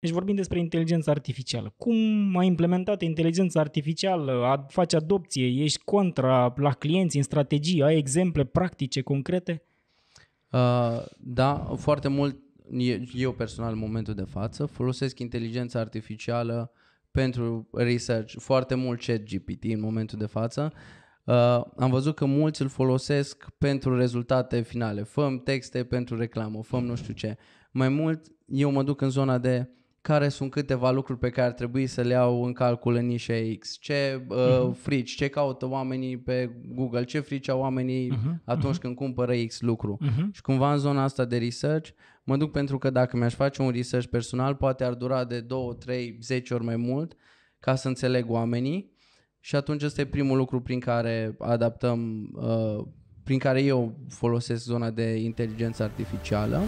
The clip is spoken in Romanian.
Deci vorbim despre inteligența artificială. Cum a implementat inteligența artificială, a face adopție, ești contra la clienți în strategie, ai exemple practice, concrete? Uh, da, foarte mult, eu personal în momentul de față, folosesc inteligența artificială pentru research, foarte mult chat GPT în momentul de față. Uh, am văzut că mulți îl folosesc pentru rezultate finale. Făm texte pentru reclamă, făm nu știu ce. Mai mult, eu mă duc în zona de care sunt câteva lucruri pe care ar trebui să le iau în calcul în nișa X, ce uh, mhm. frici, ce caută oamenii pe Google, ce frici au oamenii uh-huh, atunci uh-huh. când cumpără X lucru. Uh-huh. Și cumva în zona asta de research mă duc pentru că dacă mi-aș face un research personal, poate ar dura de 2, 3, 10 ori mai mult ca să înțeleg oamenii și atunci este e primul lucru prin care adaptăm, uh, prin care eu folosesc zona de inteligență artificială.